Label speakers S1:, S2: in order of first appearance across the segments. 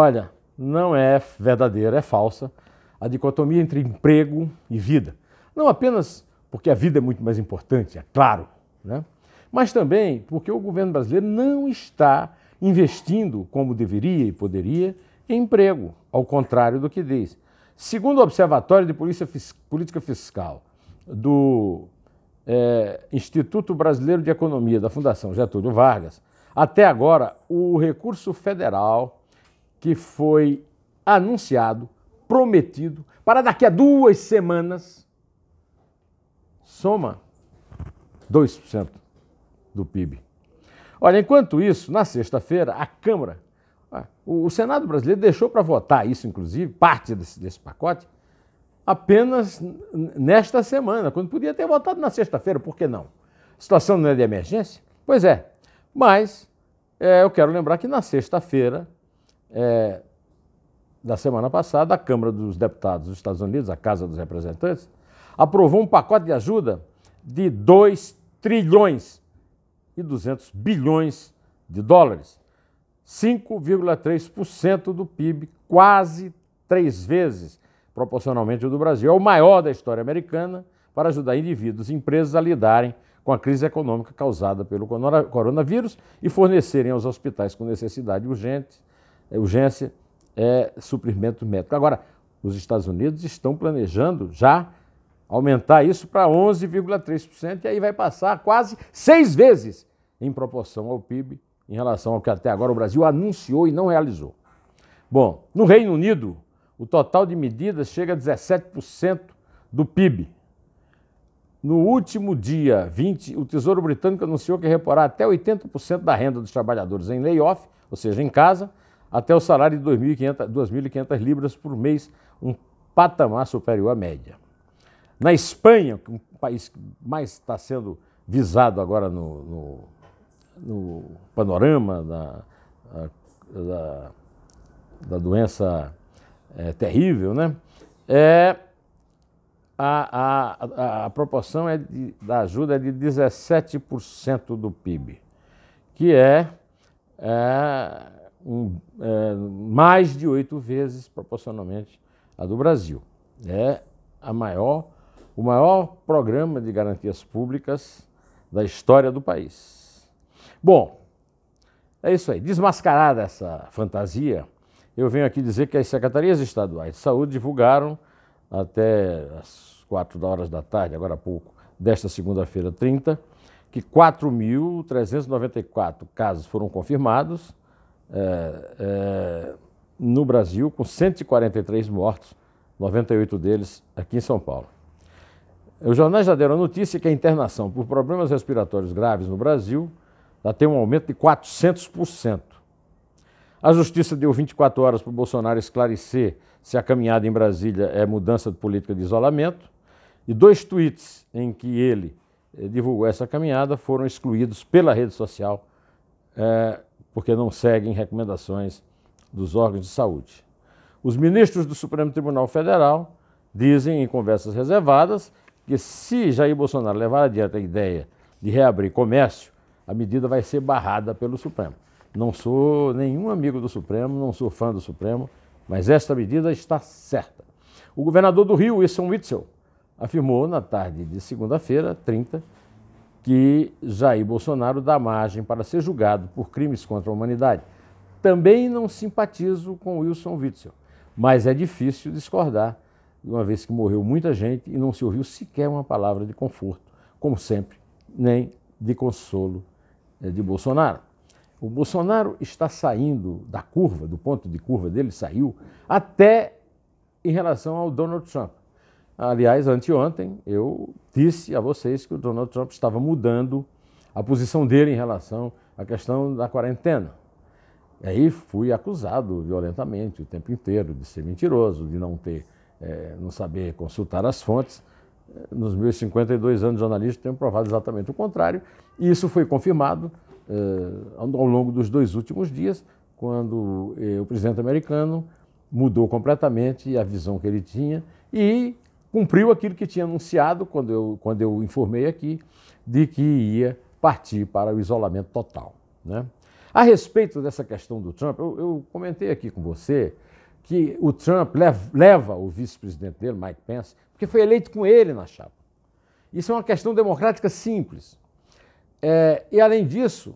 S1: Olha, não é verdadeira, é falsa a dicotomia entre emprego e vida. Não apenas porque a vida é muito mais importante, é claro, né? mas também porque o governo brasileiro não está investindo como deveria e poderia em emprego, ao contrário do que diz. Segundo o Observatório de Fis Política Fiscal do é, Instituto Brasileiro de Economia da Fundação Getúlio Vargas, até agora o recurso federal que foi anunciado, prometido, para daqui a duas semanas, soma 2% do PIB. Olha, enquanto isso, na sexta-feira, a Câmara, ah, o Senado brasileiro deixou para votar isso, inclusive, parte desse, desse pacote, apenas nesta semana, quando podia ter votado na sexta-feira, por que não? A situação não é de emergência? Pois é, mas é, eu quero lembrar que na sexta-feira é, da semana passada, a Câmara dos Deputados dos Estados Unidos, a Casa dos Representantes, aprovou um pacote de ajuda de 2 trilhões e 200 bilhões de dólares, 5,3% do PIB, quase três vezes proporcionalmente o do Brasil. É o maior da história americana para ajudar indivíduos e empresas a lidarem com a crise econômica causada pelo coronavírus e fornecerem aos hospitais com necessidade urgente é urgência é suprimento médico. Agora, os Estados Unidos estão planejando já aumentar isso para 11,3% e aí vai passar quase seis vezes em proporção ao PIB em relação ao que até agora o Brasil anunciou e não realizou. Bom, no Reino Unido, o total de medidas chega a 17% do PIB. No último dia 20, o Tesouro Britânico anunciou que reporá até 80% da renda dos trabalhadores em layoff, ou seja, em casa, até o salário de 2.500 libras por mês, um patamar superior à média. Na Espanha, é um país que mais está sendo visado agora no, no, no panorama da, da, da doença é, terrível, né? É, a, a, a, proporção é de, da ajuda é de 17% do PIB, que é, é é, mais de oito vezes proporcionalmente a do Brasil. É a maior, o maior programa de garantias públicas da história do país. Bom, é isso aí. Desmascarada essa fantasia, eu venho aqui dizer que as secretarias estaduais de saúde divulgaram até as quatro horas da tarde, agora há pouco, desta segunda-feira 30, que 4.394 casos foram confirmados é, é, no Brasil, com 143 mortos, 98 deles aqui em São Paulo. Os jornais já deram a notícia que a internação por problemas respiratórios graves no Brasil já tem um aumento de 400%. A justiça deu 24 horas para o Bolsonaro esclarecer se a caminhada em Brasília é mudança de política de isolamento. E dois tweets em que ele eh, divulgou essa caminhada foram excluídos pela rede social é, porque não seguem recomendações dos órgãos de saúde. Os ministros do Supremo Tribunal Federal dizem em conversas reservadas que se Jair Bolsonaro levar adiante a ideia de reabrir comércio, a medida vai ser barrada pelo Supremo. Não sou nenhum amigo do Supremo, não sou fã do Supremo, mas esta medida está certa. O governador do Rio, Wilson Witzel, afirmou na tarde de segunda-feira, 30, que Jair Bolsonaro dá margem para ser julgado por crimes contra a humanidade. Também não simpatizo com Wilson Witzel, mas é difícil discordar, uma vez que morreu muita gente e não se ouviu sequer uma palavra de conforto, como sempre, nem de consolo eh, de Bolsonaro. O Bolsonaro está saindo da curva, do ponto de curva dele, saiu, até em relação ao Donald Trump. Aliás, anteontem eu disse a vocês que o Donald Trump estava mudando a posição dele em relação à questão da quarentena. E aí fui acusado violentamente o tempo inteiro de ser mentiroso, de não ter, é, não saber consultar as fontes. Eh, nos meus 52 anos de jornalista tenho provado exatamente o contrário. E isso foi confirmado é, ao longo dos dois últimos dias, quando é, o presidente americano mudou completamente a visão que ele tinha e cumpriu aquilo que tinha anunciado quando eu, quando eu informei aqui, de que ia partir para o isolamento total. Né? A respeito dessa questão do Trump, eu, eu comentei aqui com você que o Trump leva, leva o vice-presidente dele, Mike Pence, porque foi eleito com ele na chapa. Isso é uma questão democrática simples. É, e além disso,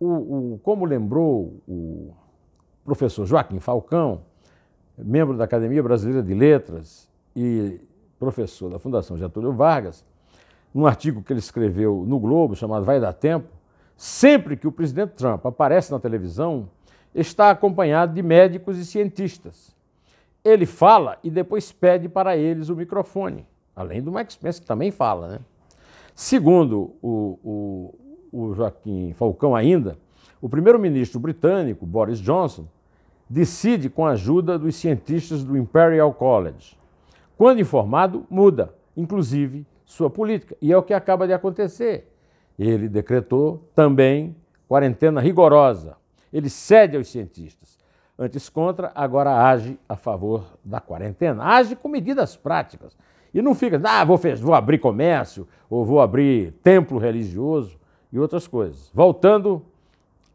S1: o, o, como lembrou o professor Joaquim Falcão, membro da Academia Brasileira de Letras e professor da Fundação Getúlio Vargas, num artigo que ele escreveu no Globo, chamado Vai Dar Tempo, sempre que o presidente Trump aparece na televisão, está acompanhado de médicos e cientistas. Ele fala e depois pede para eles o microfone, além do Max Spence, que também fala. Né? Segundo o, o, o Joaquim Falcão, ainda, o primeiro-ministro britânico, Boris Johnson, decide com a ajuda dos cientistas do Imperial College quando informado, muda, inclusive, sua política. E é o que acaba de acontecer. Ele decretou também quarentena rigorosa. Ele cede aos cientistas. Antes contra, agora age a favor da quarentena. Age com medidas práticas. E não fica, ah, vou, vou abrir comércio, ou vou abrir templo religioso e outras coisas. Voltando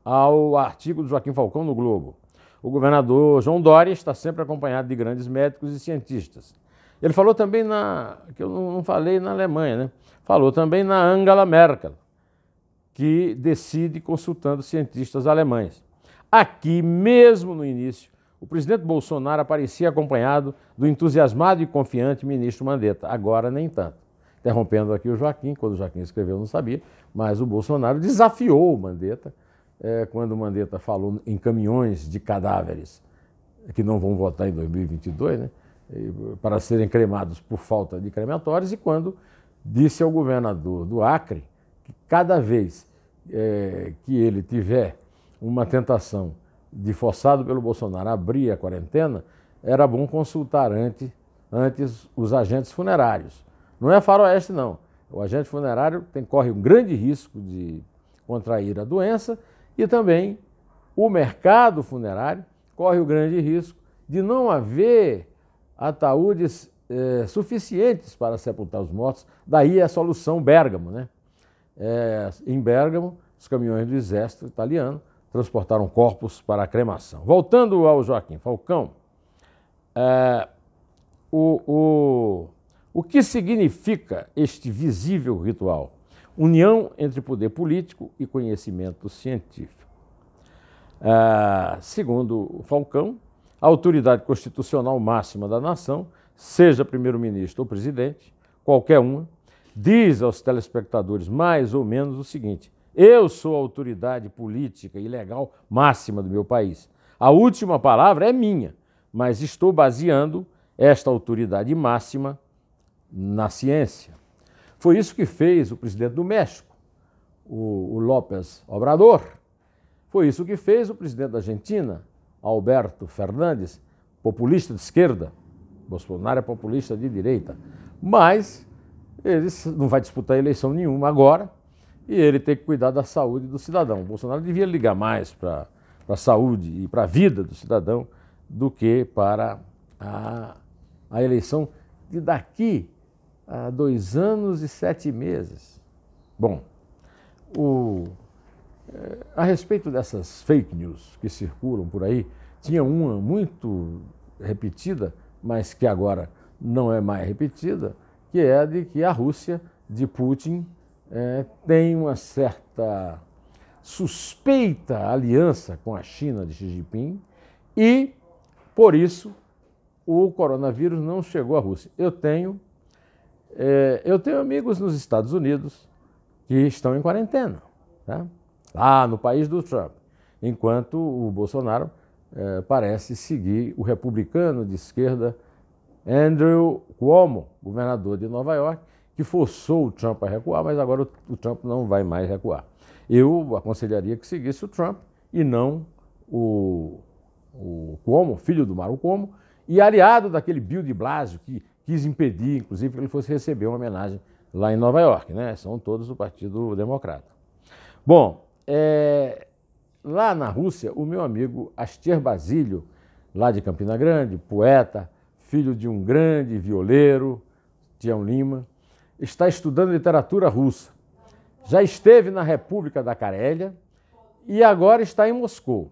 S1: ao artigo do Joaquim Falcão no Globo. O governador João Doria está sempre acompanhado de grandes médicos e cientistas. Ele falou também na, que eu não falei na Alemanha, né? Falou também na Angela Merkel, que decide consultando cientistas alemães. Aqui, mesmo no início, o presidente Bolsonaro aparecia acompanhado do entusiasmado e confiante ministro Mandetta. Agora, nem tanto. Interrompendo aqui o Joaquim, quando o Joaquim escreveu, não sabia, mas o Bolsonaro desafiou o Mandetta é, quando o Mandetta falou em caminhões de cadáveres que não vão votar em 2022, né? para serem cremados por falta de crematórios e quando disse ao governador do Acre que cada vez é, que ele tiver uma tentação de forçado pelo Bolsonaro abrir a quarentena, era bom consultar antes, antes os agentes funerários. Não é faroeste, não. O agente funerário tem, corre um grande risco de contrair a doença e também o mercado funerário corre o grande risco de não haver ataúdes é, suficientes para sepultar os mortos. Daí a solução Bérgamo, né? É, em Bérgamo, os caminhões do exército italiano transportaram corpos para a cremação. Voltando ao Joaquim Falcão, é, o, o, o que significa este visível ritual? União entre poder político e conhecimento científico. segundo Falcão, a autoridade constitucional máxima da nação, seja primeiro-ministro ou presidente, qualquer uma, diz aos telespectadores mais ou menos o seguinte: eu sou a autoridade política e legal máxima do meu país. A última palavra é minha, mas estou baseando esta autoridade máxima na ciência. Foi isso que fez o presidente do México, o, o López Obrador. Foi isso que fez o presidente da Argentina, Alberto Fernandes, populista de esquerda, Bolsonaro é populista de direita, mas ele não vai disputar eleição nenhuma agora e ele tem que cuidar da saúde do cidadão. O Bolsonaro devia ligar mais para a saúde e para a vida do cidadão do que para a, a eleição de daqui a dois anos e sete meses. Bom, o, eh, a respeito dessas fake news que circulam por aí, tinha uma muito repetida, mas que agora não é mais repetida, que é a de que a Rússia de Putin é, tem uma certa suspeita aliança com a China de Xi Jinping e, por isso, o coronavírus não chegou à Rússia. Eu tenho, é, eu tenho amigos nos Estados Unidos que estão em quarentena, tá? lá no país do Trump, enquanto o Bolsonaro eh, parece seguir o republicano de esquerda Andrew Cuomo, governador de Nova York, que forçou o Trump a recuar, mas agora o, o Trump não vai mais recuar. Eu aconselharia que seguisse o Trump e não o, o Cuomo, filho do Maru Cuomo, e aliado daquele Bill de Blasio, que quis impedir, inclusive, que ele fosse receber uma homenagem lá em Nova York. Né? São todos do Partido Democrata. Bom, é, lá na Rússia, o meu amigo Astier Basílio, lá de Campina Grande, poeta, filho de um grande violeiro, Tião Lima, está estudando literatura russa. Já esteve na República da Carélia e agora está em Moscou.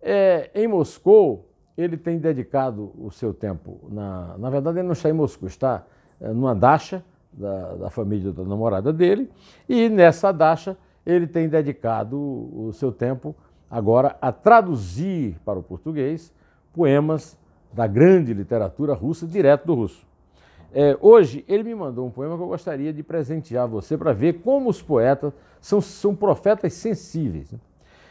S1: É, em Moscou, ele tem dedicado o seu tempo. Na, na verdade, ele não está em Moscou, está é, numa dacha da, da família da namorada dele, e nessa dacha ele tem dedicado o seu tempo agora a traduzir para o português poemas da grande literatura russa, direto do russo. É, hoje ele me mandou um poema que eu gostaria de presentear você para ver como os poetas são, são profetas sensíveis. Né?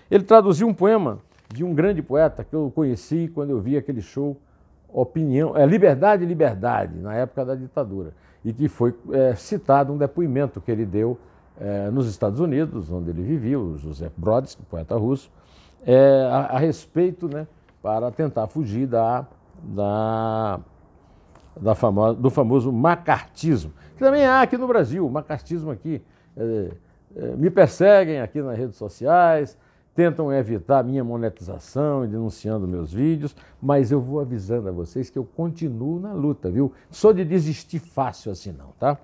S1: Ele traduziu um poema de um grande poeta que eu conheci quando eu vi aquele show Opinião, é, Liberdade, Liberdade, na época da ditadura, e que foi é, citado um depoimento que ele deu é, nos Estados Unidos, onde ele vivia, o José Brodsky, poeta russo, é, a, a, respeito, né, para tentar fugir da, da, da famosa, do famoso macartismo, que também há aqui no Brasil, o macartismo aqui. É, me perseguem aqui nas redes sociais, tentam evitar minha monetização e denunciando meus vídeos, mas eu vou avisando a vocês que eu continuo na luta, viu? Sou de desistir fácil assim não, tá?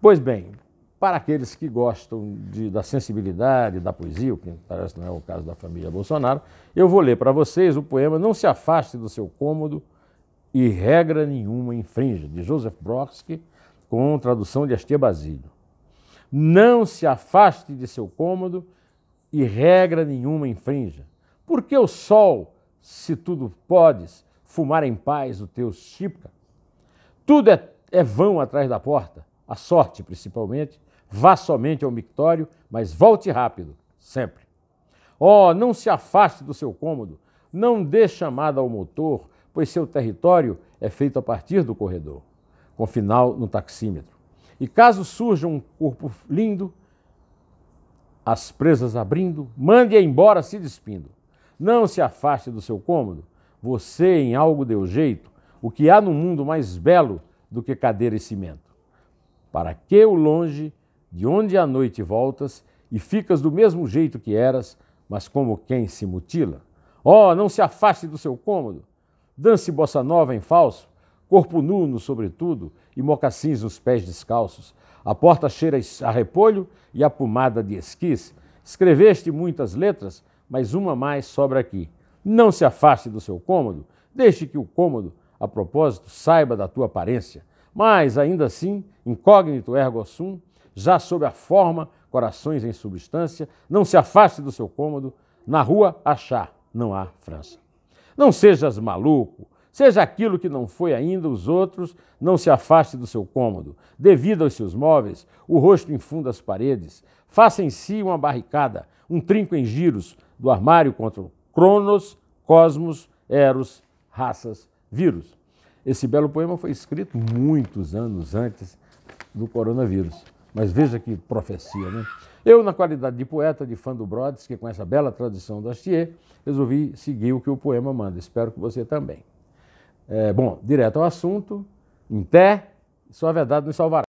S1: Pois bem, para aqueles que gostam de, da sensibilidade, da poesia, o que parece não é o caso da família Bolsonaro, eu vou ler para vocês o poema Não Se Afaste do Seu Cômodo e Regra Nenhuma infrinja. de Joseph Brodsky, com tradução de Astia Basílio. Não se afaste de seu cômodo e regra nenhuma infrinja. Porque o sol, se tudo podes, fumar em paz o teu chipca? Tudo é, é vão atrás da porta, a sorte principalmente, Vá somente ao mictório, mas volte rápido, sempre. Oh, não se afaste do seu cômodo, não dê chamada ao motor, pois seu território é feito a partir do corredor, com final no taxímetro. E caso surja um corpo lindo, as presas abrindo, mande-a embora se despindo. Não se afaste do seu cômodo, você em algo deu jeito, o que há no mundo mais belo do que cadeira e cimento. Para que o longe de onde à noite voltas e ficas do mesmo jeito que eras, mas como quem se mutila. Oh, não se afaste do seu cômodo. Dance bossa nova em falso, corpo nu no sobretudo e mocassins nos pés descalços. A porta cheira a repolho e a pomada de esquis. Escreveste muitas letras, mas uma mais sobra aqui. Não se afaste do seu cômodo, deixe que o cômodo, a propósito, saiba da tua aparência. Mas, ainda assim, incógnito ergo sum, já sob a forma, corações em substância, não se afaste do seu cômodo, na rua achar, não há França. Não sejas maluco, seja aquilo que não foi ainda os outros, não se afaste do seu cômodo, devido aos seus móveis, o rosto fundo as paredes, faça em si uma barricada, um trinco em giros, do armário contra Cronos, Cosmos, Eros, raças, vírus. Esse belo poema foi escrito muitos anos antes do coronavírus. Mas veja que profecia, né? Eu, na qualidade de poeta, de fã do Brodsky, com essa bela tradição do Astier, resolvi seguir o que o poema manda. Espero que você também. É, bom, direto ao assunto, em pé, só verdade nos salvará.